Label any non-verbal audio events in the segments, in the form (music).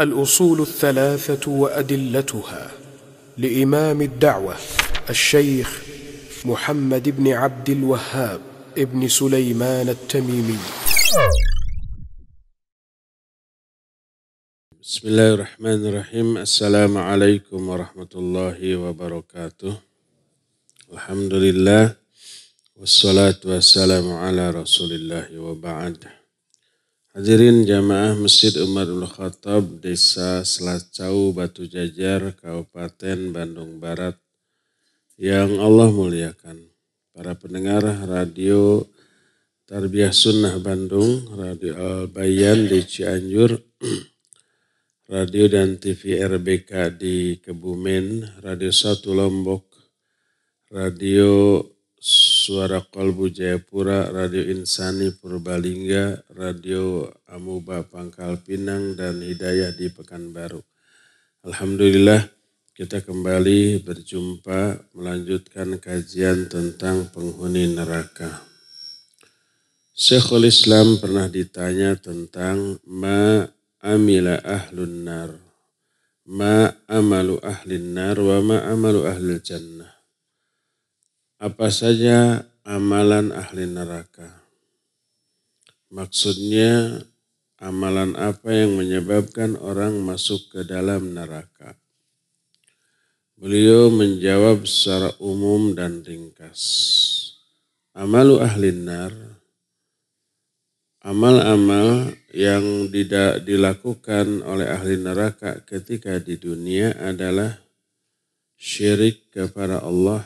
الأصول الثلاثة وأدلتها لإمام الدعوة الشيخ محمد بن عبد الوهاب ابن سليمان التميمي بسم الله الرحمن الرحيم السلام عليكم ورحمة الله وبركاته الحمد لله والصلاة والسلام على رسول الله وبعد Hadirin jamaah Masjid Umarul Khattab, Desa Selacau, Batu Jajar, Kabupaten Bandung Barat, yang Allah muliakan. Para pendengar radio Tarbiyah Sunnah Bandung, Radio Al-Bayan di Cianjur, (clears throat) Radio dan TV RBK di Kebumen, Radio satu Lombok, Radio Suara Kolbu Jayapura, Radio Insani Purbalingga, Radio Amuba Pangkal Pinang, dan Hidayah di Pekanbaru. Alhamdulillah kita kembali berjumpa melanjutkan kajian tentang penghuni neraka. Syekhul Islam pernah ditanya tentang ma amila ahlun nar, ma amalu ahlin nar wa ma amalu ahlil jannah apa saja amalan ahli neraka. Maksudnya amalan apa yang menyebabkan orang masuk ke dalam neraka. Beliau menjawab secara umum dan ringkas. Amalu ahli nar, amal-amal yang tidak dilakukan oleh ahli neraka ketika di dunia adalah syirik kepada Allah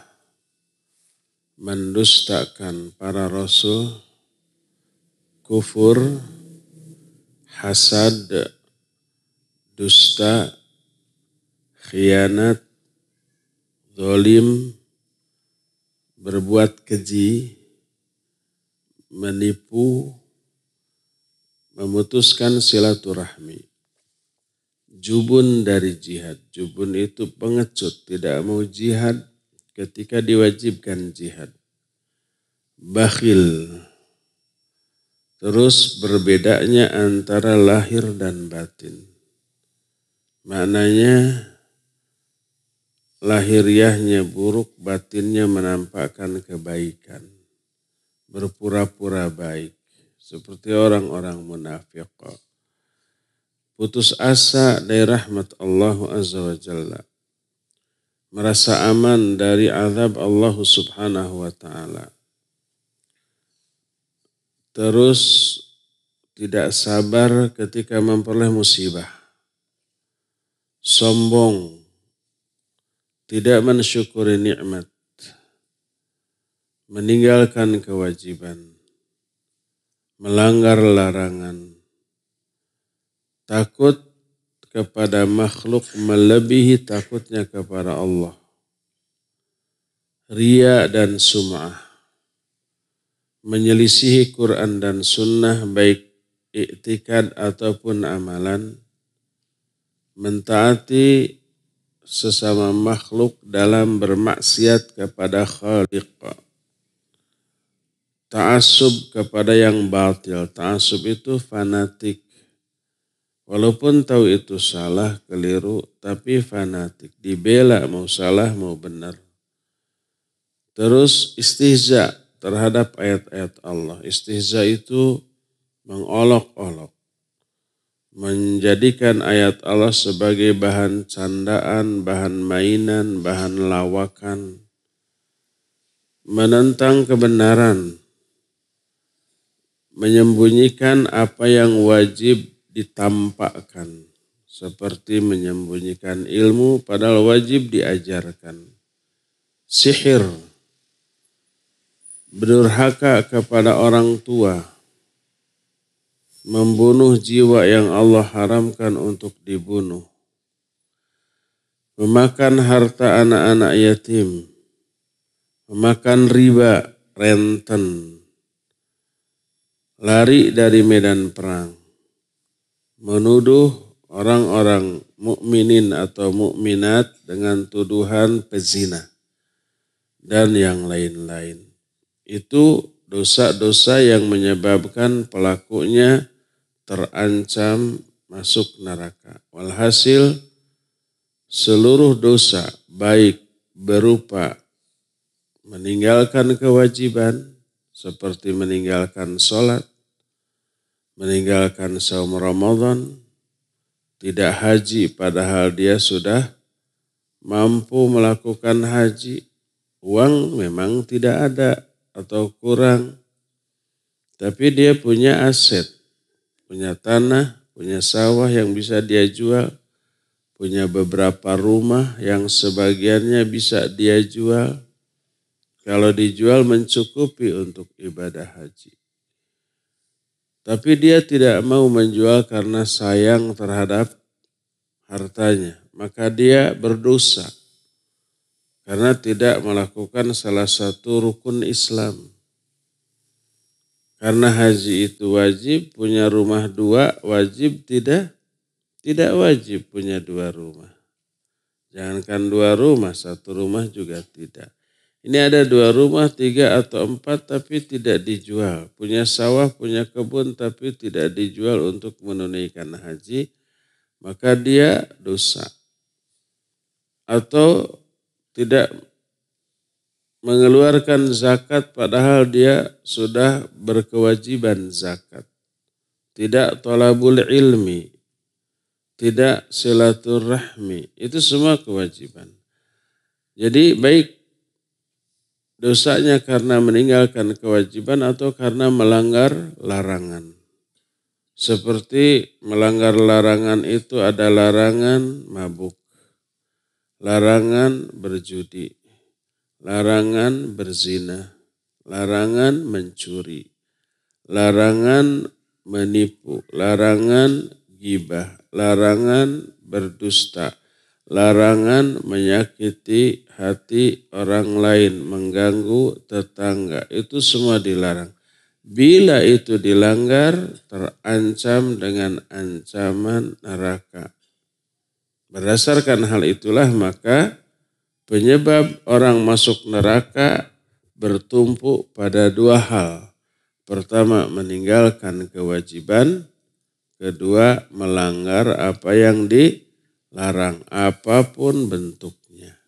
mendustakan para rasul, kufur, hasad, dusta, khianat, zolim, berbuat keji, menipu, memutuskan silaturahmi. Jubun dari jihad. Jubun itu pengecut, tidak mau jihad ketika diwajibkan jihad bakhil. Terus berbedanya antara lahir dan batin. Maknanya lahiriahnya buruk, batinnya menampakkan kebaikan. Berpura-pura baik. Seperti orang-orang munafik. Putus asa dari rahmat Allah Azza wa Jalla. Merasa aman dari azab Allah subhanahu wa ta'ala terus tidak sabar ketika memperoleh musibah. Sombong, tidak mensyukuri nikmat, meninggalkan kewajiban, melanggar larangan, takut kepada makhluk melebihi takutnya kepada Allah. Ria dan sum'ah menyelisihi Quran dan Sunnah baik iktikad ataupun amalan, mentaati sesama makhluk dalam bermaksiat kepada Khaliq. Ta'asub kepada yang batil. Ta'asub itu fanatik. Walaupun tahu itu salah, keliru, tapi fanatik. Dibela mau salah mau benar. Terus istihza, terhadap ayat-ayat Allah. Istihza itu mengolok-olok. Menjadikan ayat Allah sebagai bahan candaan, bahan mainan, bahan lawakan. Menentang kebenaran. Menyembunyikan apa yang wajib ditampakkan. Seperti menyembunyikan ilmu padahal wajib diajarkan. Sihir berdurhaka kepada orang tua, membunuh jiwa yang Allah haramkan untuk dibunuh, memakan harta anak-anak yatim, memakan riba, renten, lari dari medan perang, menuduh orang-orang mukminin atau mukminat dengan tuduhan pezina dan yang lain-lain itu dosa-dosa yang menyebabkan pelakunya terancam masuk neraka. Walhasil seluruh dosa baik berupa meninggalkan kewajiban seperti meninggalkan sholat, meninggalkan saum Ramadan, tidak haji padahal dia sudah mampu melakukan haji. Uang memang tidak ada, atau kurang. Tapi dia punya aset, punya tanah, punya sawah yang bisa dia jual, punya beberapa rumah yang sebagiannya bisa dia jual. Kalau dijual mencukupi untuk ibadah haji. Tapi dia tidak mau menjual karena sayang terhadap hartanya. Maka dia berdosa karena tidak melakukan salah satu rukun Islam. Karena haji itu wajib, punya rumah dua wajib, tidak tidak wajib punya dua rumah. Jangankan dua rumah, satu rumah juga tidak. Ini ada dua rumah, tiga atau empat, tapi tidak dijual. Punya sawah, punya kebun, tapi tidak dijual untuk menunaikan haji. Maka dia dosa. Atau tidak mengeluarkan zakat padahal dia sudah berkewajiban zakat. Tidak tolabul ilmi, tidak silaturahmi, itu semua kewajiban. Jadi baik dosanya karena meninggalkan kewajiban atau karena melanggar larangan. Seperti melanggar larangan itu ada larangan mabuk larangan berjudi, larangan berzina, larangan mencuri, larangan menipu, larangan gibah, larangan berdusta, larangan menyakiti hati orang lain, mengganggu tetangga. Itu semua dilarang. Bila itu dilanggar, terancam dengan ancaman neraka. Berdasarkan hal itulah maka penyebab orang masuk neraka bertumpu pada dua hal. Pertama meninggalkan kewajiban, kedua melanggar apa yang dilarang apapun bentuknya.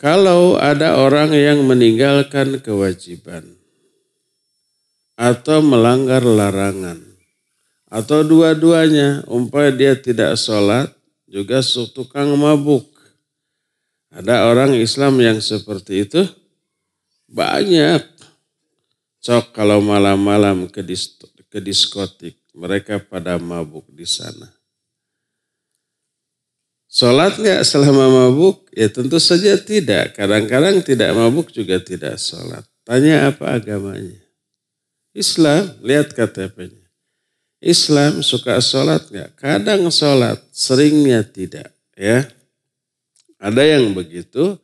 Kalau ada orang yang meninggalkan kewajiban atau melanggar larangan atau dua-duanya umpamanya dia tidak sholat juga tukang mabuk ada orang Islam yang seperti itu banyak cok kalau malam-malam ke, ke diskotik mereka pada mabuk di sana Sholat nggak selama mabuk? Ya tentu saja tidak. Kadang-kadang tidak mabuk juga tidak sholat. Tanya apa agamanya? Islam, lihat KTP-nya. Islam suka sholat nggak? Kadang sholat, seringnya tidak. Ya, ada yang begitu.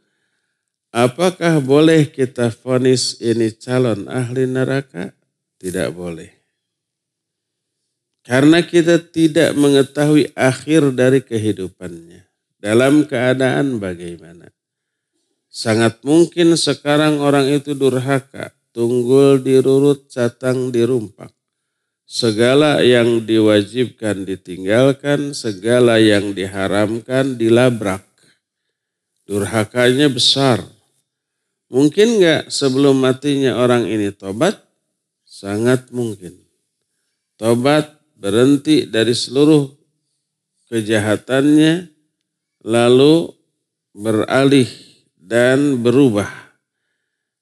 Apakah boleh kita vonis ini calon ahli neraka? Tidak boleh. Karena kita tidak mengetahui akhir dari kehidupannya. Dalam keadaan bagaimana? Sangat mungkin sekarang orang itu durhaka, tunggul dirurut, catang dirumpak segala yang diwajibkan ditinggalkan, segala yang diharamkan dilabrak. Durhakanya besar. Mungkin nggak sebelum matinya orang ini tobat? Sangat mungkin. Tobat berhenti dari seluruh kejahatannya, lalu beralih dan berubah.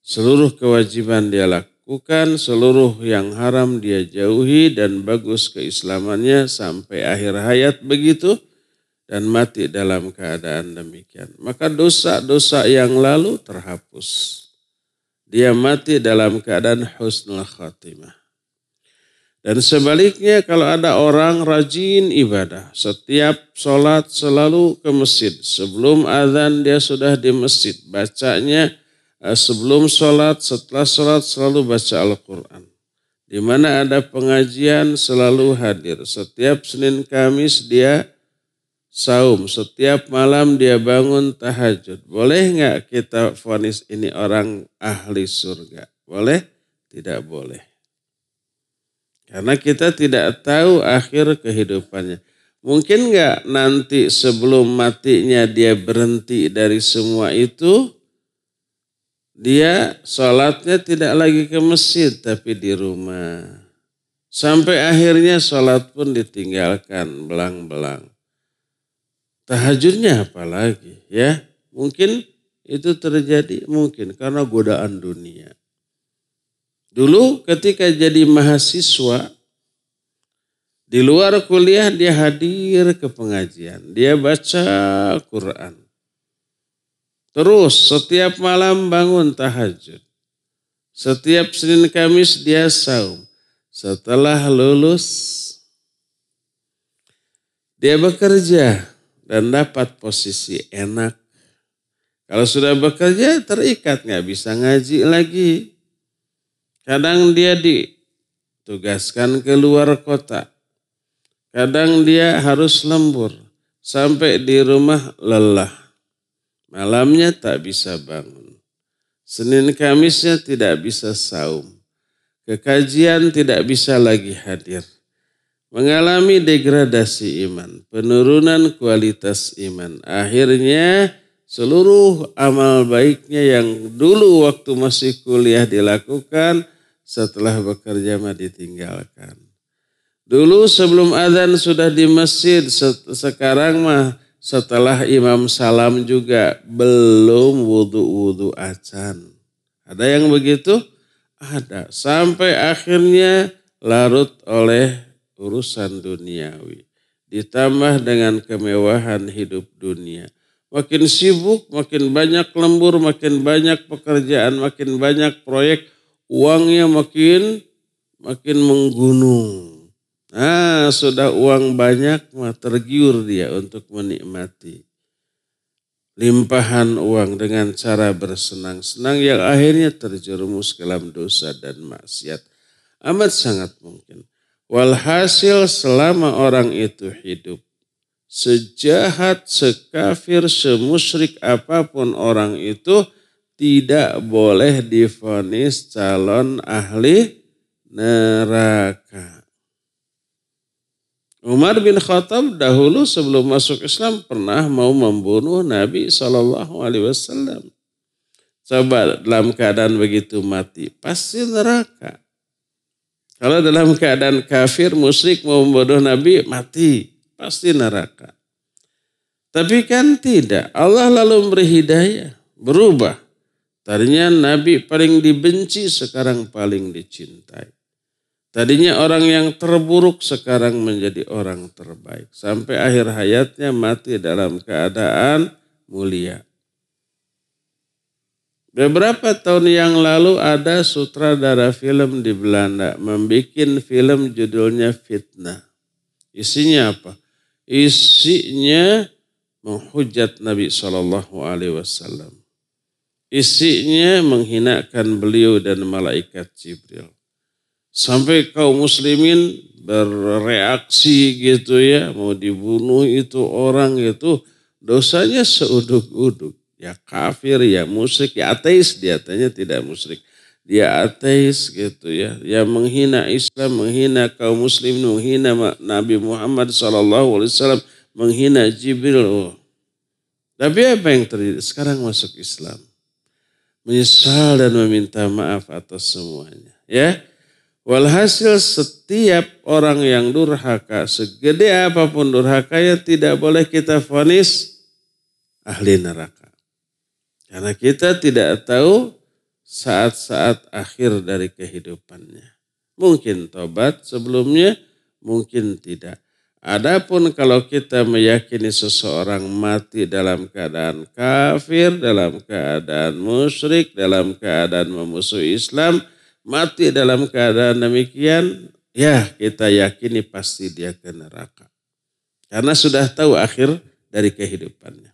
Seluruh kewajiban dia lakukan lakukan, seluruh yang haram dia jauhi dan bagus keislamannya sampai akhir hayat begitu dan mati dalam keadaan demikian. Maka dosa-dosa yang lalu terhapus. Dia mati dalam keadaan husnul khatimah. Dan sebaliknya kalau ada orang rajin ibadah, setiap sholat selalu ke masjid. Sebelum azan dia sudah di masjid, bacanya Eh, sebelum sholat, setelah sholat selalu baca Al-Quran. Di mana ada pengajian selalu hadir. Setiap Senin Kamis dia saum. Setiap malam dia bangun tahajud. Boleh nggak kita vonis ini orang ahli surga? Boleh? Tidak boleh. Karena kita tidak tahu akhir kehidupannya. Mungkin nggak nanti sebelum matinya dia berhenti dari semua itu, dia sholatnya tidak lagi ke masjid tapi di rumah. Sampai akhirnya sholat pun ditinggalkan belang-belang. Tahajudnya apa lagi ya. Mungkin itu terjadi mungkin karena godaan dunia. Dulu ketika jadi mahasiswa di luar kuliah dia hadir ke pengajian, dia baca Quran. Terus setiap malam bangun tahajud. Setiap Senin Kamis dia saum. Setelah lulus dia bekerja dan dapat posisi enak. Kalau sudah bekerja terikat nggak bisa ngaji lagi. Kadang dia ditugaskan ke luar kota. Kadang dia harus lembur sampai di rumah lelah. Malamnya tak bisa bangun. Senin Kamisnya tidak bisa saum. Kekajian tidak bisa lagi hadir. Mengalami degradasi iman, penurunan kualitas iman. Akhirnya seluruh amal baiknya yang dulu waktu masih kuliah dilakukan setelah bekerja mah ditinggalkan. Dulu sebelum azan sudah di masjid, sekarang mah setelah imam salam juga belum wudhu-wudhu acan. Ada yang begitu? Ada. Sampai akhirnya larut oleh urusan duniawi. Ditambah dengan kemewahan hidup dunia. Makin sibuk, makin banyak lembur, makin banyak pekerjaan, makin banyak proyek. Uangnya makin makin menggunung nah sudah uang banyak mah tergiur dia untuk menikmati limpahan uang dengan cara bersenang-senang yang akhirnya terjerumus ke dalam dosa dan maksiat. Amat sangat mungkin. Walhasil selama orang itu hidup, sejahat, sekafir, semusyrik apapun orang itu tidak boleh difonis calon ahli neraka. Umar bin Khattab dahulu sebelum masuk Islam pernah mau membunuh Nabi Shallallahu Alaihi Wasallam. Coba dalam keadaan begitu mati, pasti neraka. Kalau dalam keadaan kafir, musyrik mau membunuh Nabi, mati. Pasti neraka. Tapi kan tidak. Allah lalu memberi hidayah. Berubah. Tadinya Nabi paling dibenci, sekarang paling dicintai. Tadinya orang yang terburuk sekarang menjadi orang terbaik. Sampai akhir hayatnya mati dalam keadaan mulia. Beberapa tahun yang lalu ada sutradara film di Belanda membuat film judulnya Fitnah. Isinya apa? Isinya menghujat Nabi Shallallahu Alaihi Wasallam. Isinya menghinakan beliau dan malaikat Jibril sampai kaum muslimin bereaksi gitu ya mau dibunuh itu orang itu dosanya seuduk-uduk ya kafir ya musyrik ya ateis dia tanya tidak musyrik dia ateis gitu ya ya menghina Islam menghina kaum muslim menghina Nabi Muhammad SAW menghina Jibril oh. tapi apa yang terjadi sekarang masuk Islam menyesal dan meminta maaf atas semuanya ya Walhasil setiap orang yang durhaka, segede apapun durhaka ya tidak boleh kita vonis ahli neraka. Karena kita tidak tahu saat-saat akhir dari kehidupannya. Mungkin tobat sebelumnya, mungkin tidak. Adapun kalau kita meyakini seseorang mati dalam keadaan kafir, dalam keadaan musyrik, dalam keadaan memusuhi Islam, mati dalam keadaan demikian, ya kita yakini pasti dia ke neraka. Karena sudah tahu akhir dari kehidupannya.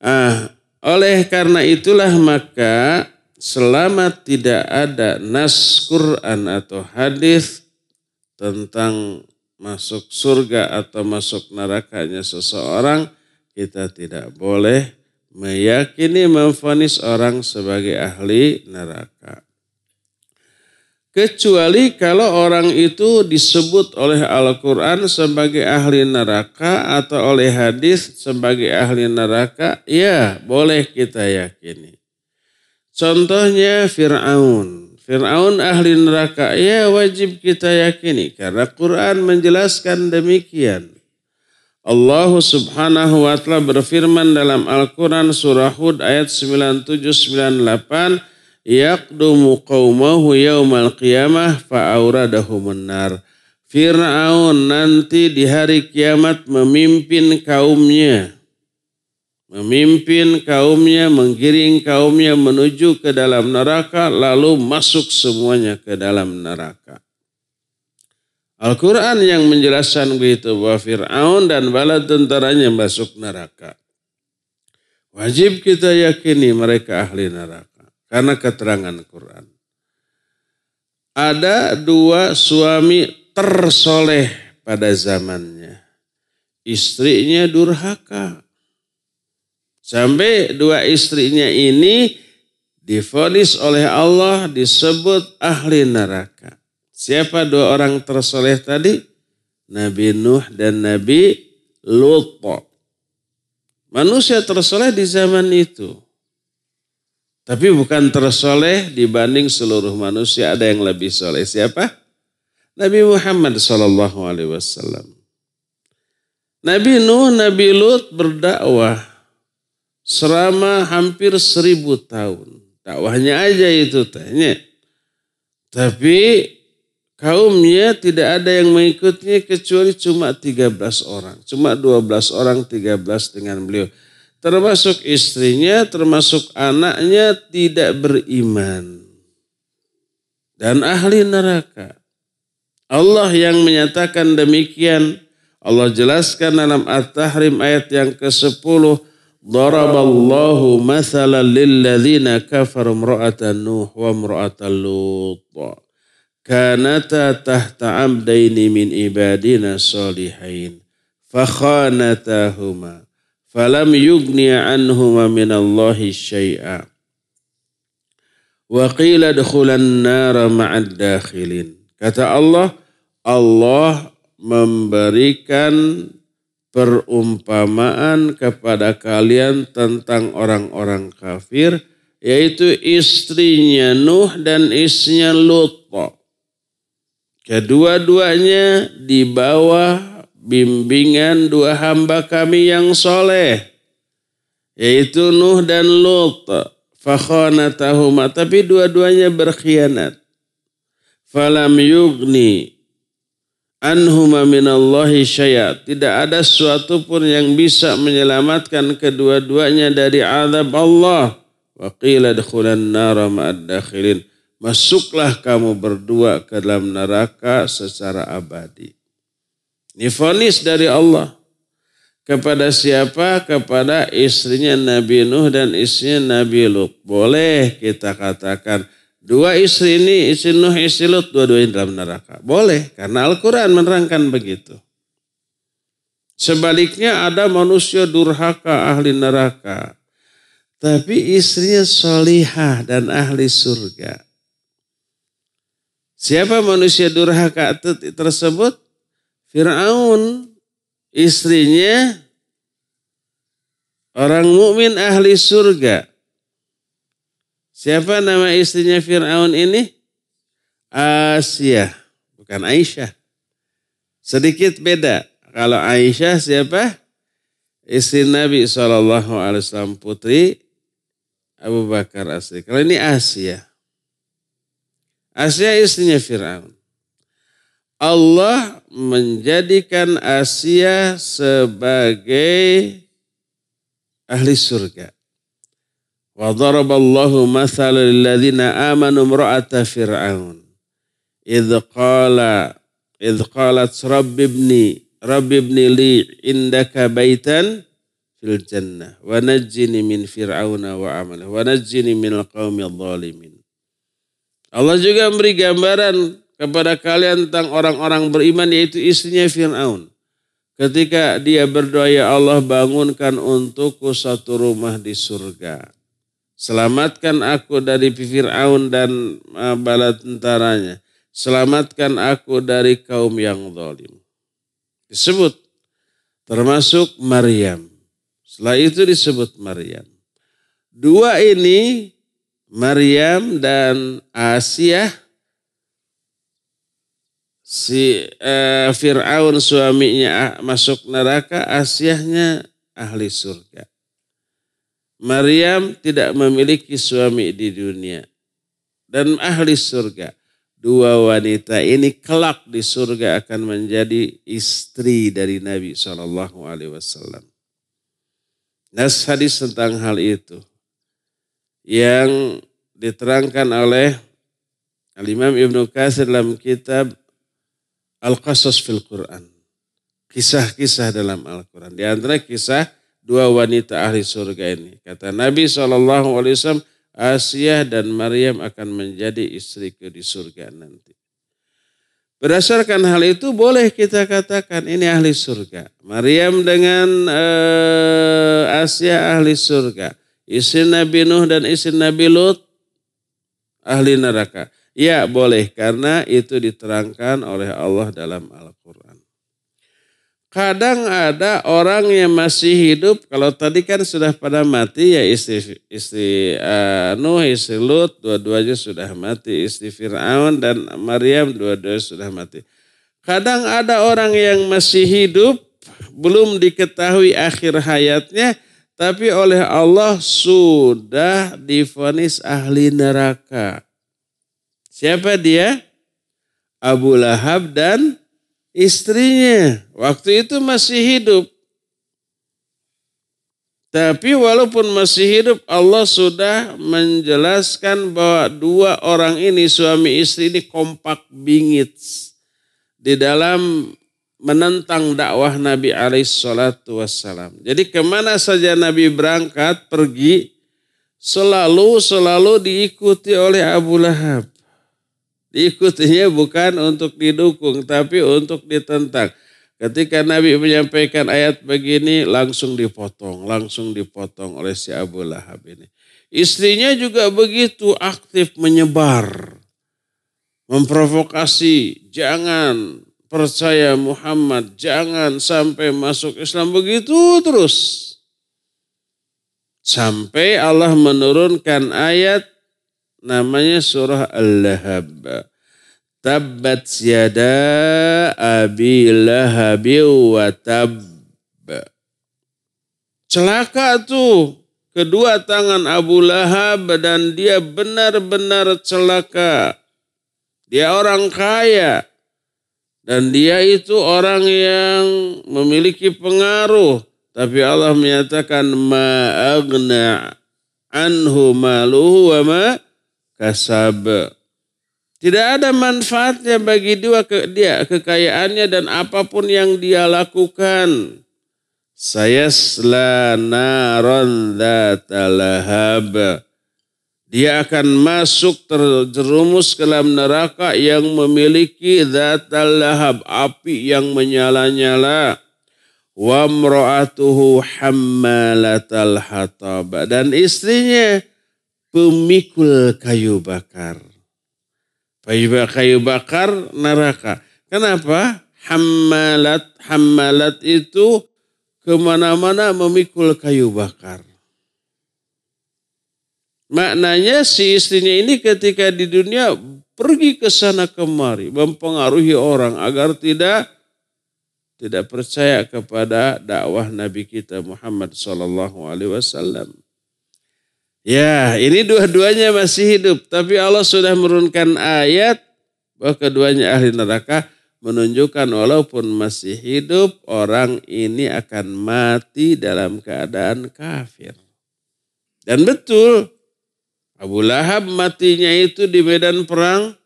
Ah, oleh karena itulah maka selama tidak ada nas Quran atau hadis tentang masuk surga atau masuk nerakanya seseorang, kita tidak boleh meyakini memfonis orang sebagai ahli neraka. Kecuali kalau orang itu disebut oleh Al-Quran sebagai ahli neraka atau oleh hadis sebagai ahli neraka, ya boleh kita yakini. Contohnya Fir'aun. Fir'aun ahli neraka, ya wajib kita yakini karena Quran menjelaskan demikian. Allah subhanahu wa ta'ala berfirman dalam Al-Quran surah Hud ayat 97-98, yaqdumu qaumahu yaumal qiyamah fa'auradahumun nar. Fir'aun nanti di hari kiamat memimpin kaumnya. Memimpin kaumnya, menggiring kaumnya menuju ke dalam neraka, lalu masuk semuanya ke dalam neraka. Al-Quran yang menjelaskan begitu bahwa Fir'aun dan bala tentaranya masuk neraka. Wajib kita yakini mereka ahli neraka karena keterangan Quran. Ada dua suami tersoleh pada zamannya. Istrinya durhaka. Sampai dua istrinya ini difonis oleh Allah disebut ahli neraka. Siapa dua orang tersoleh tadi? Nabi Nuh dan Nabi Lut. Manusia tersoleh di zaman itu tapi bukan tersoleh dibanding seluruh manusia ada yang lebih soleh. Siapa? Nabi Muhammad Sallallahu Alaihi Wasallam. Nabi Nuh, Nabi Lut berdakwah selama hampir seribu tahun. Dakwahnya aja itu tanya. Tapi kaumnya tidak ada yang mengikutinya kecuali cuma 13 orang. Cuma 12 orang 13 dengan beliau termasuk istrinya, termasuk anaknya tidak beriman dan ahli neraka. Allah yang menyatakan demikian, Allah jelaskan dalam At-Tahrim ayat yang ke-10, Daraballahu mathalan lilladzina kafaru mra'atan Nuh wa mra'atan Lut. Kanata tahta amdaini min ibadina salihain. Fakhanatahuma falam yugniya anhuma minallahi syai'a. Wa qila dkhulan nara ma'ad dakhilin. Kata Allah, Allah memberikan perumpamaan kepada kalian tentang orang-orang kafir yaitu istrinya Nuh dan istrinya Lut. Kedua-duanya di bawah bimbingan dua hamba kami yang soleh, yaitu Nuh dan Lut. Fakhonatahuma, tapi dua-duanya berkhianat. Falam yugni anhuma minallahi syaya. Tidak ada sesuatu pun yang bisa menyelamatkan kedua-duanya dari azab Allah. Wa qila dkhulan nara ma'ad Masuklah kamu berdua ke dalam neraka secara abadi. Difonis dari Allah. Kepada siapa? Kepada istrinya Nabi Nuh dan istrinya Nabi Lut. Boleh kita katakan dua istri ini, istri Nuh, istri Lut, dua-duanya dalam neraka. Boleh, karena Al-Quran menerangkan begitu. Sebaliknya ada manusia durhaka ahli neraka. Tapi istrinya solihah dan ahli surga. Siapa manusia durhaka tersebut? Fir'aun istrinya orang mukmin ahli surga. Siapa nama istrinya Fir'aun ini? Asia, bukan Aisyah. Sedikit beda. Kalau Aisyah siapa? Istri Nabi SAW putri Abu Bakar as Kalau ini Asia. Asia istrinya Fir'aun. Allah menjadikan Asia sebagai ahli surga. Wa اللَّهُ mathala lilladzina amanu imra'ata fir'aun idh qala idh qalat رَبِّ ibni رَبِّ li indaka baitan fil jannah wa najjini min fir'auna wa amalihi wa najjini min Allah juga memberi gambaran kepada kalian tentang orang-orang beriman yaitu istrinya Fir'aun. Ketika dia berdoa, ya Allah bangunkan untukku satu rumah di surga. Selamatkan aku dari Fir'aun dan eh, bala tentaranya. Selamatkan aku dari kaum yang zalim. Disebut termasuk Maryam. Setelah itu disebut Maryam. Dua ini Maryam dan Asiyah si eh, Fir'aun suaminya masuk neraka, Asiahnya ahli surga. Maryam tidak memiliki suami di dunia dan ahli surga. Dua wanita ini kelak di surga akan menjadi istri dari Nabi Shallallahu Alaihi Wasallam. Nas hadis tentang hal itu yang diterangkan oleh Al Imam Ibnu Katsir dalam kitab Al-Qasas fil Quran. Kisah-kisah dalam Al-Quran. Di antara kisah dua wanita ahli surga ini. Kata Nabi SAW, Asiyah dan Maryam akan menjadi istriku di surga nanti. Berdasarkan hal itu boleh kita katakan ini ahli surga. Maryam dengan uh, eh, Asia ahli surga. Isin Nabi Nuh dan isin Nabi Lut ahli neraka. Ya boleh karena itu diterangkan oleh Allah dalam Al-Quran. Kadang ada orang yang masih hidup, kalau tadi kan sudah pada mati ya istri, istri uh, Nuh, istri Lut, dua-duanya sudah mati. Istri Fir'aun dan Maryam, dua-duanya sudah mati. Kadang ada orang yang masih hidup, belum diketahui akhir hayatnya, tapi oleh Allah sudah difonis ahli neraka. Siapa dia? Abu Lahab dan istrinya. Waktu itu masih hidup. Tapi walaupun masih hidup Allah sudah menjelaskan bahwa dua orang ini suami istri ini kompak bingit di dalam menentang dakwah Nabi alaihissalatu wassalam. Jadi kemana saja Nabi berangkat pergi selalu selalu diikuti oleh Abu Lahab. Diikutinya bukan untuk didukung, tapi untuk ditentang. Ketika Nabi menyampaikan ayat begini, langsung dipotong, langsung dipotong oleh si Abu Lahab ini. Istrinya juga begitu aktif menyebar, memprovokasi, jangan percaya Muhammad, jangan sampai masuk Islam begitu terus. Sampai Allah menurunkan ayat namanya surah Al-Lahab. Tabbat yada abi lahabi wa tab. Celaka tuh kedua tangan Abu Lahab dan dia benar-benar celaka. Dia orang kaya dan dia itu orang yang memiliki pengaruh. Tapi Allah menyatakan ma'agna anhu maluhu wa ma' kasab. Tidak ada manfaatnya bagi dua ke, dia kekayaannya dan apapun yang dia lakukan. saya naron lahab. Dia akan masuk terjerumus ke dalam neraka yang memiliki datal lahab, api yang menyala-nyala. Wa mro'atuhu hammalatal hatab. Dan istrinya pemikul kayu bakar. Kayu bakar neraka. Kenapa? Hamalat, hamalat itu kemana-mana memikul kayu bakar. Maknanya si istrinya ini ketika di dunia pergi ke sana kemari mempengaruhi orang agar tidak tidak percaya kepada dakwah Nabi kita Muhammad sallallahu alaihi wasallam. Ya, ini dua-duanya masih hidup, tapi Allah sudah menurunkan ayat bahwa keduanya ahli neraka menunjukkan walaupun masih hidup orang ini akan mati dalam keadaan kafir. Dan betul Abu Lahab matinya itu di medan perang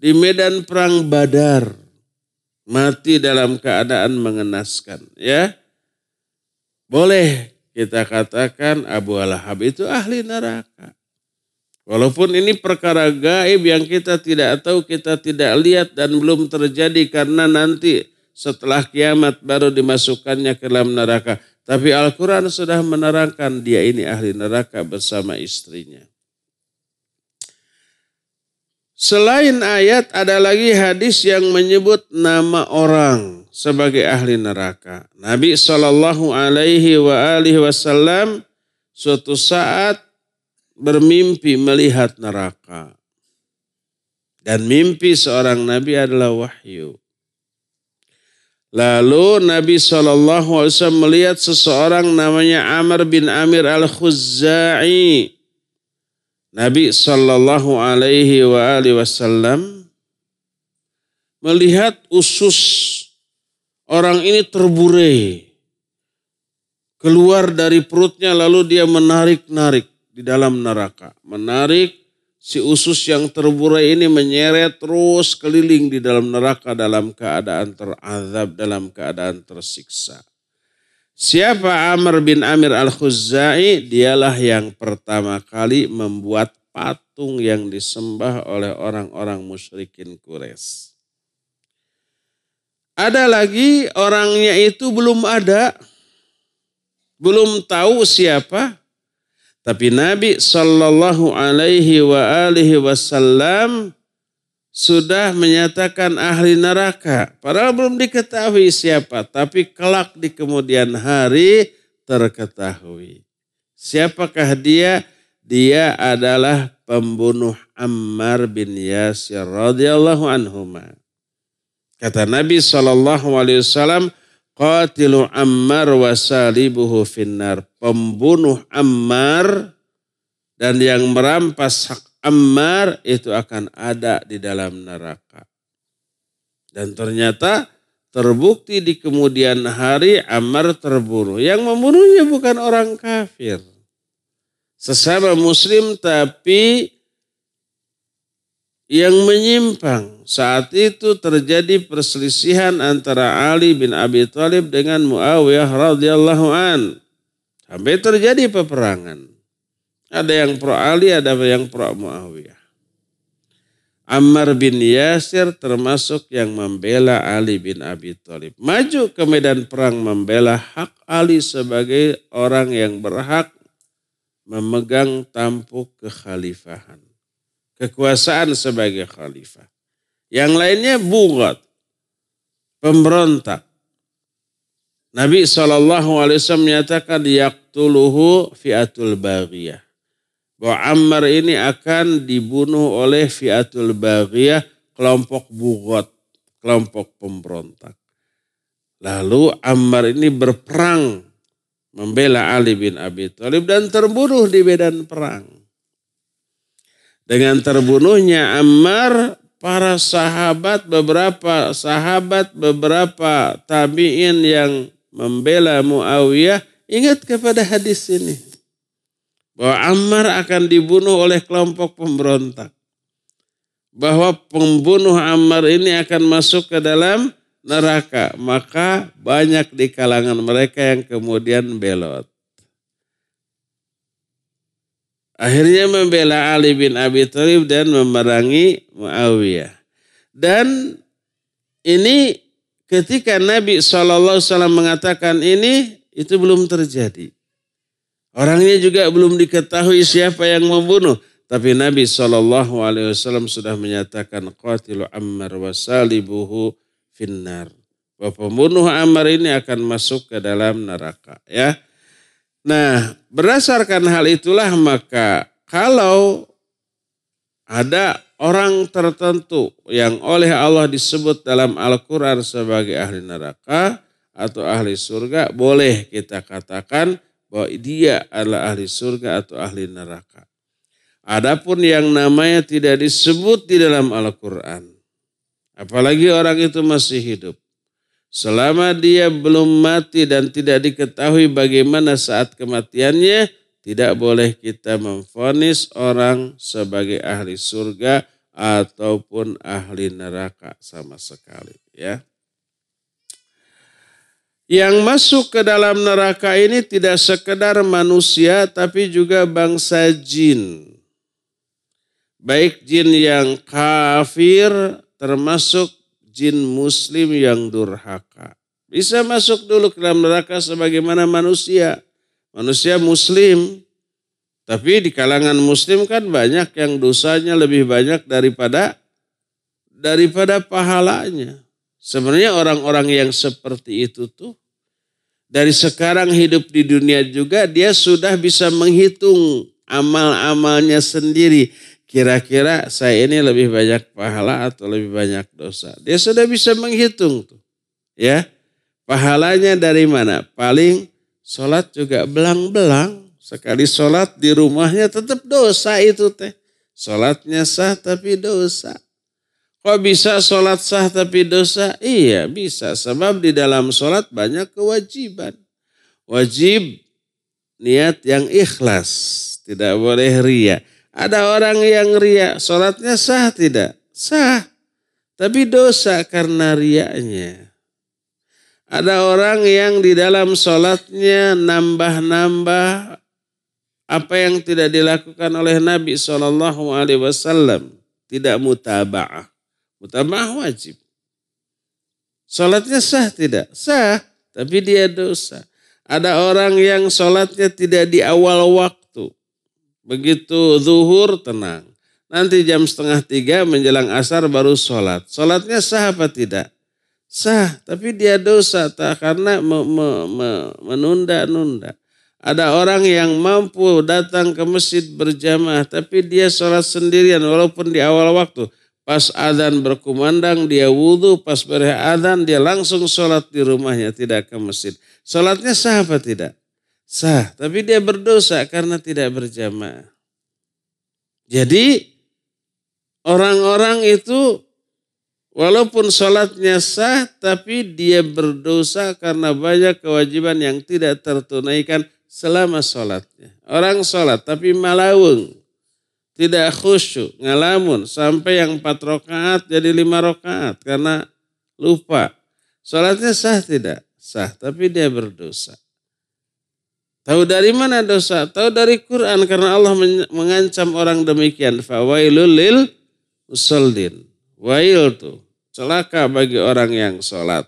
di medan perang Badar. Mati dalam keadaan mengenaskan, ya. Boleh kita katakan Abu Lahab itu ahli neraka. Walaupun ini perkara gaib yang kita tidak tahu, kita tidak lihat dan belum terjadi karena nanti setelah kiamat baru dimasukkannya ke dalam neraka. Tapi Al-Quran sudah menerangkan dia ini ahli neraka bersama istrinya. Selain ayat ada lagi hadis yang menyebut nama orang sebagai ahli neraka. Nabi Shallallahu Alaihi Wasallam suatu saat bermimpi melihat neraka. Dan mimpi seorang nabi adalah wahyu. Lalu Nabi SAW melihat seseorang namanya Amr bin Amir al Khuzayi. Nabi Shallallahu Alaihi Wasallam melihat usus Orang ini terburai. Keluar dari perutnya lalu dia menarik-narik di dalam neraka. Menarik si usus yang terburai ini menyeret terus keliling di dalam neraka dalam keadaan terazab, dalam keadaan tersiksa. Siapa Amr bin Amir al-Khuzai? Dialah yang pertama kali membuat patung yang disembah oleh orang-orang musyrikin Quraisy. Ada lagi orangnya itu belum ada, belum tahu siapa. Tapi Nabi Shallallahu Alaihi wa alihi Wasallam sudah menyatakan ahli neraka. Padahal belum diketahui siapa, tapi kelak di kemudian hari terketahui. Siapakah dia? Dia adalah pembunuh Ammar bin Yasir radhiyallahu anhumah. Kata Nabi SAW, Qatilu Ammar wa salibuhu finnar. Pembunuh Ammar dan yang merampas hak Ammar itu akan ada di dalam neraka. Dan ternyata terbukti di kemudian hari Ammar terbunuh. Yang membunuhnya bukan orang kafir. Sesama muslim tapi yang menyimpang. Saat itu terjadi perselisihan antara Ali bin Abi Thalib dengan Muawiyah radhiyallahu an. Sampai terjadi peperangan. Ada yang pro Ali, ada yang pro Muawiyah. Ammar bin Yasir termasuk yang membela Ali bin Abi Thalib. Maju ke medan perang membela hak Ali sebagai orang yang berhak memegang tampuk kekhalifahan kekuasaan sebagai khalifah. Yang lainnya bugat, pemberontak. Nabi SAW menyatakan yaktuluhu fiatul bagiyah. Bahwa Ammar ini akan dibunuh oleh fiatul bagiyah, kelompok bugot, kelompok pemberontak. Lalu Ammar ini berperang membela Ali bin Abi Thalib dan terbunuh di medan perang. Dengan terbunuhnya Ammar, para sahabat beberapa sahabat beberapa tabiin yang membela Muawiyah ingat kepada hadis ini bahwa Ammar akan dibunuh oleh kelompok pemberontak bahwa pembunuh Ammar ini akan masuk ke dalam neraka maka banyak di kalangan mereka yang kemudian belot Akhirnya membela Ali bin Abi Thalib dan memerangi Muawiyah. Dan ini ketika Nabi SAW mengatakan ini, itu belum terjadi. Orangnya juga belum diketahui siapa yang membunuh. Tapi Nabi SAW sudah menyatakan qatilu Ammar wa salibuhu finnar. Bahwa pembunuh Ammar ini akan masuk ke dalam neraka. Ya. Nah, berdasarkan hal itulah maka kalau ada orang tertentu yang oleh Allah disebut dalam Al-Quran sebagai ahli neraka atau ahli surga, boleh kita katakan bahwa dia adalah ahli surga atau ahli neraka. Adapun yang namanya tidak disebut di dalam Al-Quran, apalagi orang itu masih hidup, Selama dia belum mati dan tidak diketahui bagaimana saat kematiannya, tidak boleh kita memfonis orang sebagai ahli surga ataupun ahli neraka sama sekali, ya. Yang masuk ke dalam neraka ini tidak sekedar manusia tapi juga bangsa jin. Baik jin yang kafir termasuk jin muslim yang durhaka. Bisa masuk dulu ke dalam neraka sebagaimana manusia. Manusia muslim. Tapi di kalangan muslim kan banyak yang dosanya lebih banyak daripada daripada pahalanya. Sebenarnya orang-orang yang seperti itu tuh dari sekarang hidup di dunia juga dia sudah bisa menghitung amal-amalnya sendiri kira-kira saya ini lebih banyak pahala atau lebih banyak dosa. Dia sudah bisa menghitung tuh. Ya. Pahalanya dari mana? Paling sholat juga belang-belang. Sekali sholat di rumahnya tetap dosa itu teh. Sholatnya sah tapi dosa. Kok bisa sholat sah tapi dosa? Iya bisa. Sebab di dalam sholat banyak kewajiban. Wajib niat yang ikhlas. Tidak boleh riak ada orang yang riak, sholatnya sah tidak? Sah. Tapi dosa karena riaknya. Ada orang yang di dalam sholatnya nambah-nambah apa yang tidak dilakukan oleh Nabi Shallallahu Alaihi Wasallam tidak mutabah, Mutabaah wajib. Sholatnya sah tidak? Sah, tapi dia dosa. Ada orang yang sholatnya tidak di awal waktu Begitu zuhur tenang. Nanti jam setengah tiga menjelang asar baru sholat. Sholatnya sah apa tidak? Sah, tapi dia dosa tak karena me, me, me, menunda-nunda. Ada orang yang mampu datang ke masjid berjamaah, tapi dia sholat sendirian walaupun di awal waktu. Pas adzan berkumandang dia wudhu, pas berhadan, dia langsung sholat di rumahnya tidak ke masjid. Sholatnya sah apa tidak? sah, tapi dia berdosa karena tidak berjamaah. Jadi orang-orang itu walaupun sholatnya sah, tapi dia berdosa karena banyak kewajiban yang tidak tertunaikan selama sholatnya. Orang sholat tapi malaweng, tidak khusyuk, ngalamun sampai yang empat rakaat jadi lima rakaat karena lupa. Sholatnya sah tidak? Sah, tapi dia berdosa. Tahu dari mana dosa? Tahu dari Quran karena Allah mengancam orang demikian. Fawailul lil musallin. Wail tuh celaka bagi orang yang sholat.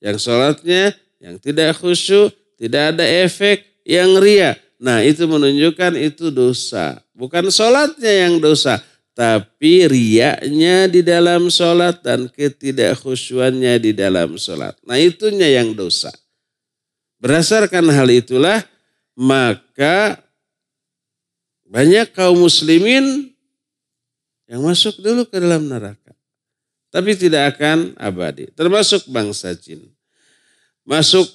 Yang sholatnya yang tidak khusyuk, tidak ada efek, yang ria. Nah itu menunjukkan itu dosa. Bukan sholatnya yang dosa, tapi riaknya di dalam sholat dan ketidakhusyuannya di dalam sholat. Nah itunya yang dosa. Berdasarkan hal itulah maka banyak kaum muslimin yang masuk dulu ke dalam neraka. Tapi tidak akan abadi. Termasuk bangsa jin. Masuk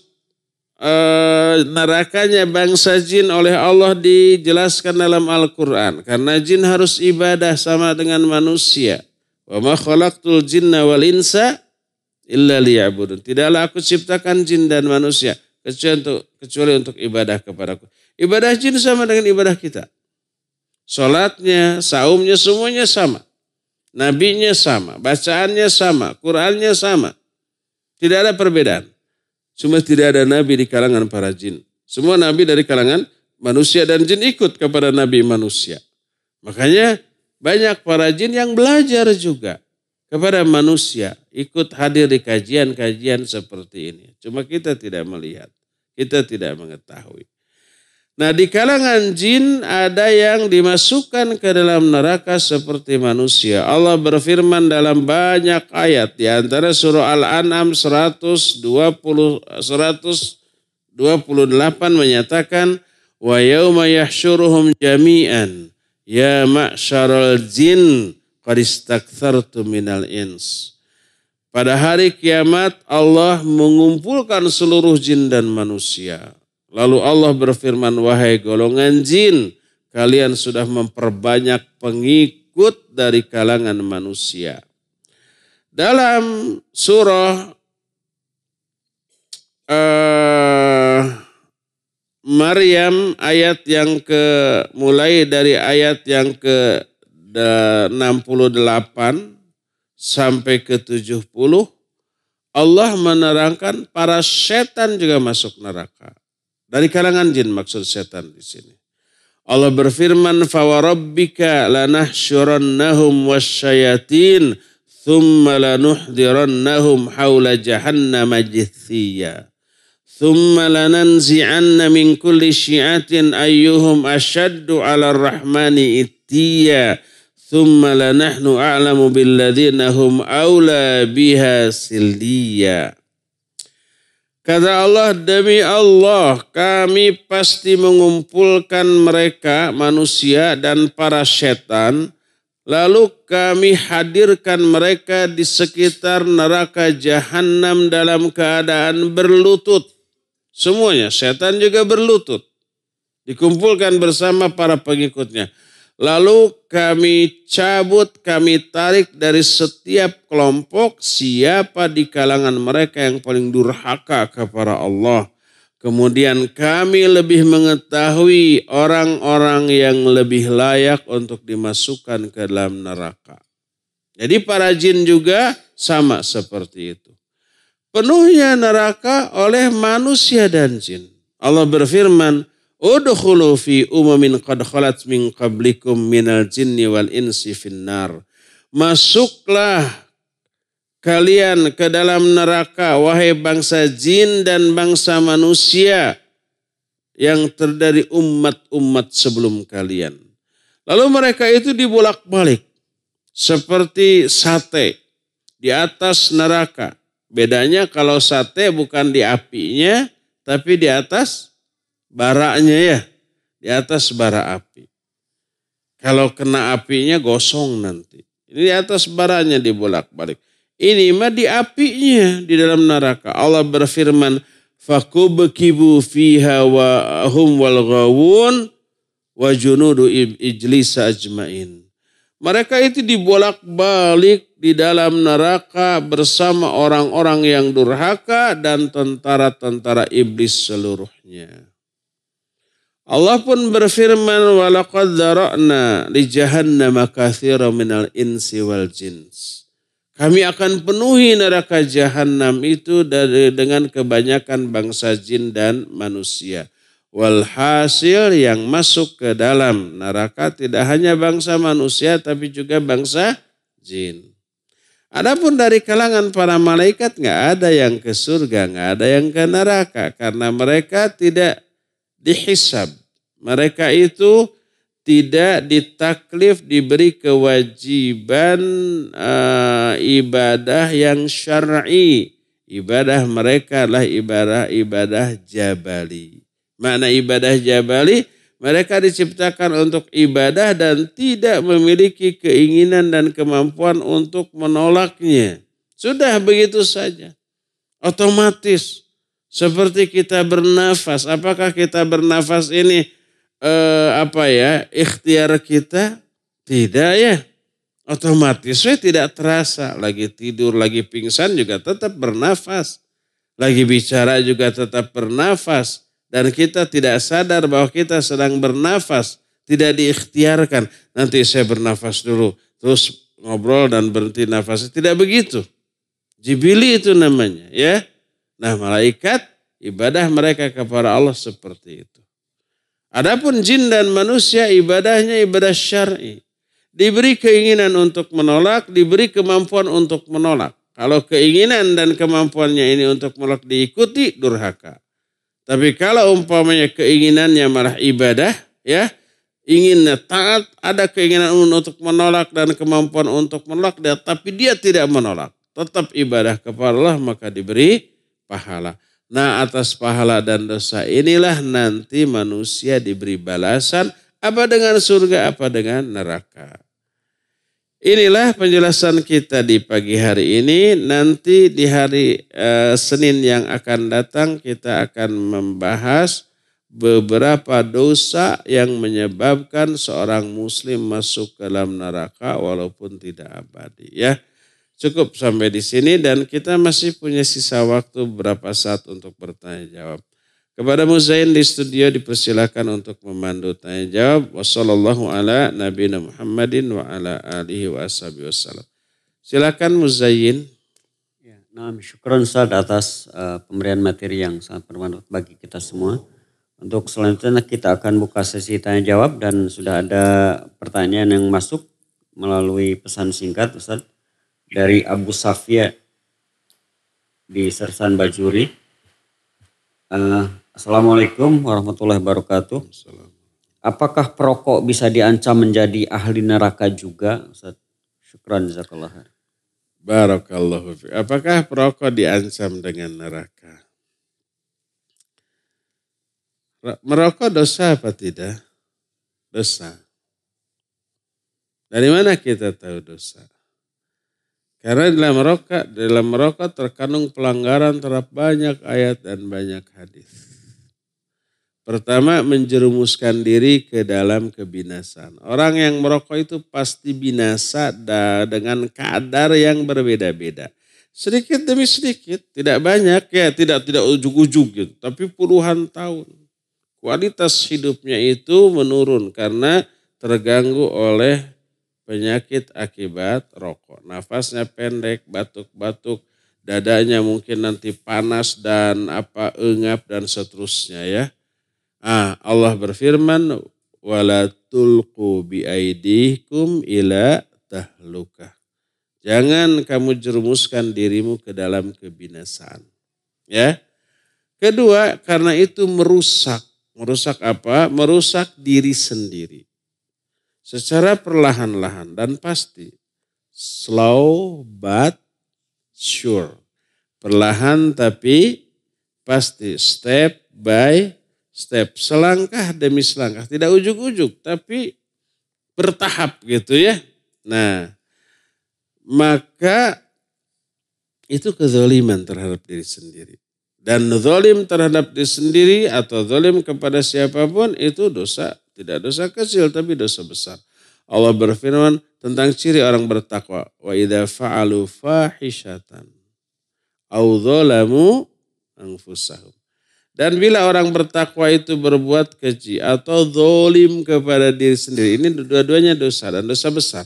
e, nerakanya bangsa jin oleh Allah dijelaskan dalam Al-Quran. Karena jin harus ibadah sama dengan manusia. Wa ma khalaqtul jinna wal insa illa Tidaklah aku ciptakan jin dan manusia kecuali untuk kecuali untuk ibadah kepadaku. Ibadah jin sama dengan ibadah kita. Salatnya, saumnya semuanya sama. Nabinya sama, bacaannya sama, Qurannya sama. Tidak ada perbedaan. Cuma tidak ada nabi di kalangan para jin. Semua nabi dari kalangan manusia dan jin ikut kepada nabi manusia. Makanya banyak para jin yang belajar juga kepada manusia ikut hadir di kajian-kajian seperti ini. Cuma kita tidak melihat, kita tidak mengetahui. Nah di kalangan jin ada yang dimasukkan ke dalam neraka seperti manusia. Allah berfirman dalam banyak ayat di antara surah Al-An'am 128 menyatakan wa يَحْشُرُهُمْ جَمِيعًا jami'an ya الْجِنِ jin qadistakthartu minal ins. Pada hari kiamat Allah mengumpulkan seluruh jin dan manusia. Lalu Allah berfirman, wahai golongan jin, kalian sudah memperbanyak pengikut dari kalangan manusia. Dalam surah uh, Maryam ayat yang ke mulai dari ayat yang ke 68 sampai ke 70 Allah menerangkan para setan juga masuk neraka. Dari kalangan jin maksud setan di sini. Allah berfirman, "Fawarabbika lanahsyurannahum wasyayatin thumma lanuhdirannahum haula jahannam jithiya." ثم لننزعن من كل شيعة أيهم أشد على rahmani ittiya Thumma la nahnu a'lamu hum awla biha Kata Allah, demi Allah kami pasti mengumpulkan mereka manusia dan para setan. Lalu kami hadirkan mereka di sekitar neraka jahanam dalam keadaan berlutut. Semuanya, setan juga berlutut. Dikumpulkan bersama para pengikutnya. Lalu kami cabut, kami tarik dari setiap kelompok siapa di kalangan mereka yang paling durhaka kepada Allah. Kemudian kami lebih mengetahui orang-orang yang lebih layak untuk dimasukkan ke dalam neraka. Jadi para jin juga sama seperti itu. Penuhnya neraka oleh manusia dan jin. Allah berfirman, Udkhulu fi umamin qad khalat min qablikum minal jinni wal insi finnar. Masuklah kalian ke dalam neraka wahai bangsa jin dan bangsa manusia yang terdari umat-umat sebelum kalian. Lalu mereka itu dibolak-balik seperti sate di atas neraka. Bedanya kalau sate bukan di apinya tapi di atas baraknya ya di atas bara api. Kalau kena apinya gosong nanti. Ini di atas baranya dibolak-balik. Ini mah di apinya di dalam neraka. Allah berfirman, "Fakubkibu fiha wa hum wal ghawun wa junudu iblis ajmain." Mereka itu dibolak-balik di dalam neraka bersama orang-orang yang durhaka dan tentara-tentara iblis seluruhnya. Allah pun berfirman walaqad dzara'na li jahannama katsira minal insi wal jins. Kami akan penuhi neraka jahanam itu dari dengan kebanyakan bangsa jin dan manusia. Walhasil yang masuk ke dalam neraka tidak hanya bangsa manusia tapi juga bangsa jin. Adapun dari kalangan para malaikat nggak ada yang ke surga, nggak ada yang ke neraka karena mereka tidak dihisab. Mereka itu tidak ditaklif diberi kewajiban uh, ibadah yang syar'i. Ibadah mereka adalah ibadah-ibadah jabali. Makna ibadah jabali, mereka diciptakan untuk ibadah dan tidak memiliki keinginan dan kemampuan untuk menolaknya. Sudah begitu saja. Otomatis seperti kita bernafas, apakah kita bernafas ini eh, apa ya, ikhtiar kita? Tidak ya. otomatis, saya tidak terasa, lagi tidur, lagi pingsan juga tetap bernafas. Lagi bicara juga tetap bernafas dan kita tidak sadar bahwa kita sedang bernafas, tidak diikhtiarkan. Nanti saya bernafas dulu, terus ngobrol dan berhenti nafas Tidak begitu. Jibili itu namanya ya. Nah malaikat ibadah mereka kepada Allah seperti itu. Adapun jin dan manusia ibadahnya ibadah syar'i. Diberi keinginan untuk menolak, diberi kemampuan untuk menolak. Kalau keinginan dan kemampuannya ini untuk menolak diikuti durhaka. Tapi kalau umpamanya keinginannya malah ibadah, ya inginnya taat, ada keinginan untuk menolak dan kemampuan untuk menolak, tapi dia tidak menolak. Tetap ibadah kepada Allah maka diberi pahala. Nah atas pahala dan dosa inilah nanti manusia diberi balasan apa dengan surga apa dengan neraka. Inilah penjelasan kita di pagi hari ini. Nanti di hari e, Senin yang akan datang kita akan membahas beberapa dosa yang menyebabkan seorang muslim masuk ke dalam neraka walaupun tidak abadi ya. Cukup sampai di sini dan kita masih punya sisa waktu berapa saat untuk bertanya jawab. Kepada Muzain di studio dipersilakan untuk memandu tanya jawab. Wassalamualaikum ala Nabi Muhammadin wa ala alihi wa wassalam. Silakan Muzain. Ya, nah, syukran saat atas uh, pemberian materi yang sangat bermanfaat bagi kita semua. Untuk selanjutnya kita akan buka sesi tanya jawab dan sudah ada pertanyaan yang masuk melalui pesan singkat Ustaz dari Abu Safia di Sersan Bajuri. Uh, Assalamualaikum warahmatullahi wabarakatuh. Apakah perokok bisa diancam menjadi ahli neraka juga? Ustaz? Syukran jazakallah. Barakallahu Apakah perokok diancam dengan neraka? Merokok dosa apa tidak? Dosa. Dari mana kita tahu dosa? Karena dalam rokok, dalam rokok terkandung pelanggaran terhadap banyak ayat dan banyak hadis. Pertama, menjerumuskan diri ke dalam kebinasaan. Orang yang merokok itu pasti binasa dengan kadar yang berbeda-beda. Sedikit demi sedikit, tidak banyak ya, tidak tidak ujug ujuk gitu, tapi puluhan tahun. Kualitas hidupnya itu menurun karena terganggu oleh penyakit akibat rokok. Nafasnya pendek, batuk-batuk, dadanya mungkin nanti panas dan apa engap dan seterusnya ya. Ah, Allah berfirman, wala tulqu aidikum ila tahlukah. Jangan kamu jerumuskan dirimu ke dalam kebinasaan. Ya. Kedua, karena itu merusak. Merusak apa? Merusak diri sendiri secara perlahan-lahan dan pasti. Slow but sure. Perlahan tapi pasti. Step by step. Selangkah demi selangkah. Tidak ujuk-ujuk tapi bertahap gitu ya. Nah maka itu kezaliman terhadap diri sendiri. Dan zolim terhadap diri sendiri atau zalim kepada siapapun itu dosa tidak dosa kecil tapi dosa besar. Allah berfirman tentang ciri orang bertakwa. Wa idha fa'alu fahishatan. Au anfusahum. Dan bila orang bertakwa itu berbuat keji atau zolim kepada diri sendiri. Ini dua-duanya dosa dan dosa besar.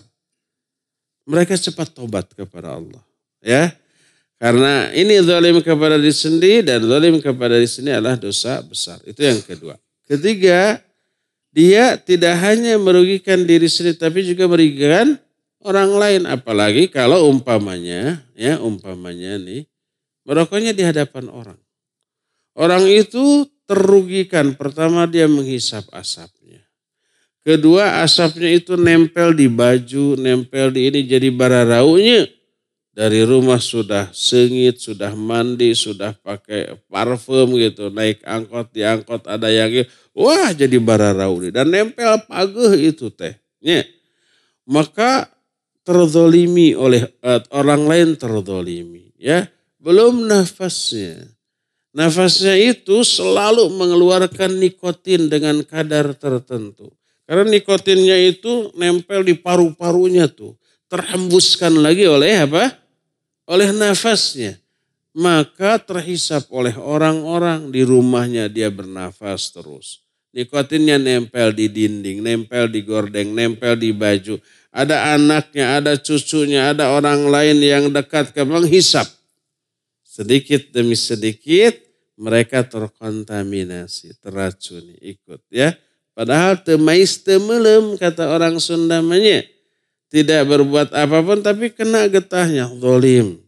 Mereka cepat tobat kepada Allah. Ya, karena ini zolim kepada diri sendiri dan zolim kepada diri sendiri adalah dosa besar. Itu yang kedua. Ketiga, dia tidak hanya merugikan diri sendiri tapi juga merugikan orang lain apalagi kalau umpamanya ya umpamanya nih merokoknya di hadapan orang. Orang itu terugikan. pertama dia menghisap asapnya. Kedua asapnya itu nempel di baju, nempel di ini jadi bara raunya. Dari rumah sudah sengit, sudah mandi, sudah pakai parfum gitu. Naik angkot, diangkot ada yang gitu Wah jadi bara rauli dan nempel pageh itu teh. Nye. Maka terzolimi oleh uh, orang lain terzolimi ya. Belum nafasnya. Nafasnya itu selalu mengeluarkan nikotin dengan kadar tertentu. Karena nikotinnya itu nempel di paru-parunya tuh. Terhembuskan lagi oleh apa? Oleh nafasnya maka terhisap oleh orang-orang di rumahnya dia bernafas terus. Nikotinnya nempel di dinding, nempel di gordeng, nempel di baju. Ada anaknya, ada cucunya, ada orang lain yang dekat ke menghisap. Sedikit demi sedikit mereka terkontaminasi, teracuni, ikut ya. Padahal temais temelem kata orang Sunda Sundamanya. Tidak berbuat apapun tapi kena getahnya, dolim.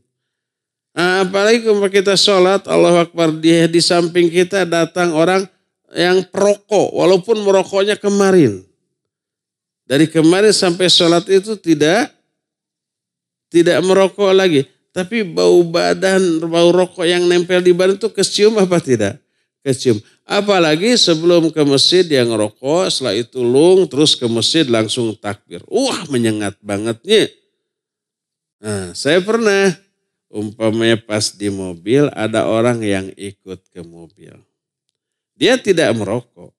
Nah, apalagi kalau kita sholat, Allah Akbar, di, di samping kita datang orang yang perokok, walaupun merokoknya kemarin. Dari kemarin sampai sholat itu tidak tidak merokok lagi. Tapi bau badan, bau rokok yang nempel di badan itu kecium apa tidak? Kecium. Apalagi sebelum ke masjid dia ngerokok setelah itu lung, terus ke masjid langsung takbir. Wah menyengat bangetnya. Nah, saya pernah umpamanya pas di mobil ada orang yang ikut ke mobil. Dia tidak merokok.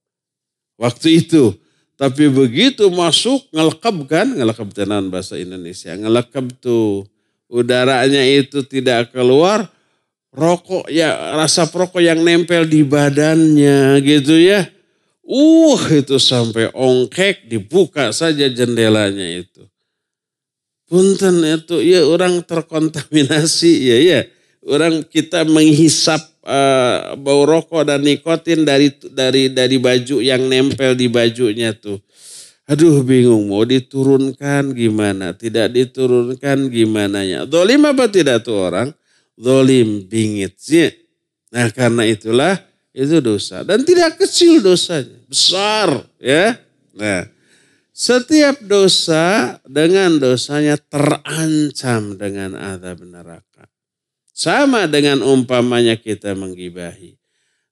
Waktu itu. Tapi begitu masuk ngelekap kan. Ngelekap tenan bahasa Indonesia. Ngelekap tuh. Udaranya itu tidak keluar. Rokok ya rasa rokok yang nempel di badannya gitu ya. Uh itu sampai ongkek dibuka saja jendelanya itu. Punten itu ya orang terkontaminasi ya ya orang kita menghisap uh, bau rokok dan nikotin dari dari dari baju yang nempel di bajunya tuh. Aduh bingung mau diturunkan gimana, tidak diturunkan gimana ya. Dolim apa tidak tuh orang? Dolim sih. Nah karena itulah itu dosa. Dan tidak kecil dosanya, besar ya. Nah setiap dosa dengan dosanya terancam dengan azab neraka. Sama dengan umpamanya kita menggibahi.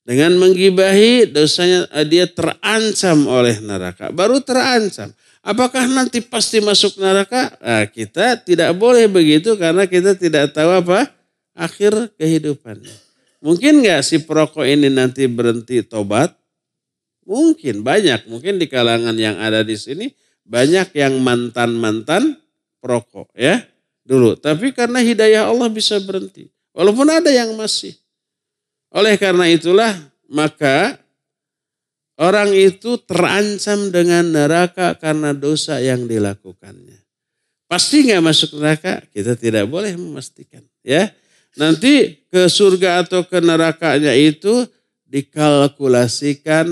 Dengan menggibahi dosanya eh, dia terancam oleh neraka. Baru terancam. Apakah nanti pasti masuk neraka? Nah, kita tidak boleh begitu karena kita tidak tahu apa akhir kehidupannya. Mungkin nggak si perokok ini nanti berhenti tobat? Mungkin banyak. Mungkin di kalangan yang ada di sini banyak yang mantan-mantan perokok ya dulu. Tapi karena hidayah Allah bisa berhenti. Walaupun ada yang masih. Oleh karena itulah maka orang itu terancam dengan neraka karena dosa yang dilakukannya. Pasti nggak masuk neraka? Kita tidak boleh memastikan. Ya, nanti ke surga atau ke nerakanya itu dikalkulasikan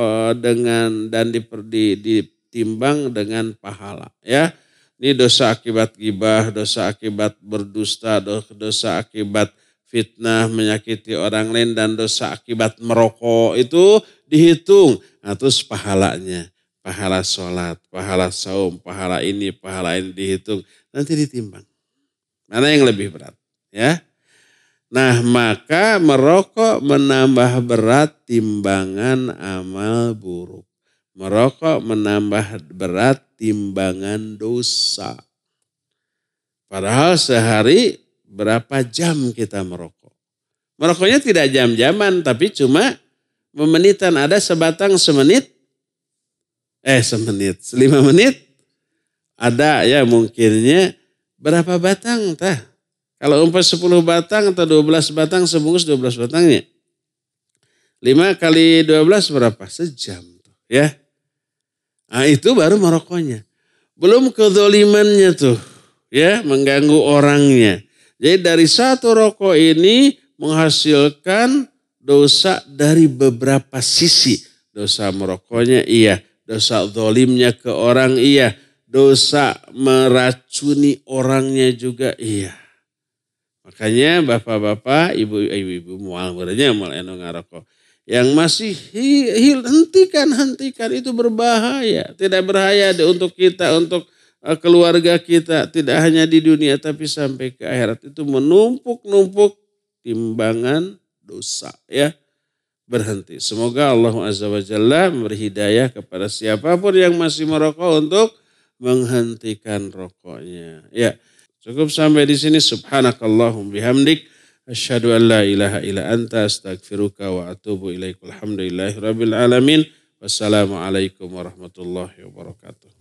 eh, dengan dan ditimbang dengan pahala. Ya, ini dosa akibat gibah, dosa akibat berdusta, dosa akibat fitnah, menyakiti orang lain, dan dosa akibat merokok itu dihitung. Nah terus pahalanya, pahala sholat, pahala saum, pahala ini, pahala ini dihitung. Nanti ditimbang. Mana yang lebih berat? Ya. Nah maka merokok menambah berat timbangan amal buruk. Merokok menambah berat timbangan dosa. Padahal sehari berapa jam kita merokok. Merokoknya tidak jam-jaman tapi cuma memenitan ada sebatang semenit eh semenit lima menit ada ya mungkinnya berapa batang tah kalau umpah 10 batang atau 12 batang sebungkus 12 batangnya 5 kali 12 berapa sejam Ya. Nah, itu baru merokoknya. Belum kedolimannya tuh. Ya, mengganggu orangnya. Jadi dari satu rokok ini menghasilkan dosa dari beberapa sisi. Dosa merokoknya iya, dosa zolimnya ke orang iya, dosa meracuni orangnya juga iya. Makanya bapak-bapak, ibu-ibu mual berarti mulai ngarokok yang masih hil hentikan hentikan itu berbahaya tidak berbahaya untuk kita untuk eh, keluarga kita tidak hanya di dunia tapi sampai ke akhirat itu menumpuk-numpuk timbangan dosa ya berhenti semoga Allah azza wajalla memberi hidayah kepada siapapun yang masih merokok untuk menghentikan rokoknya ya cukup sampai di sini subhanakallahum bihamdik Asyhadu an la ilaha illa anta astaghfiruka wa atubu ilaik. Alhamdulillahi rabbil alamin. Wassalamualaikum warahmatullahi wabarakatuh.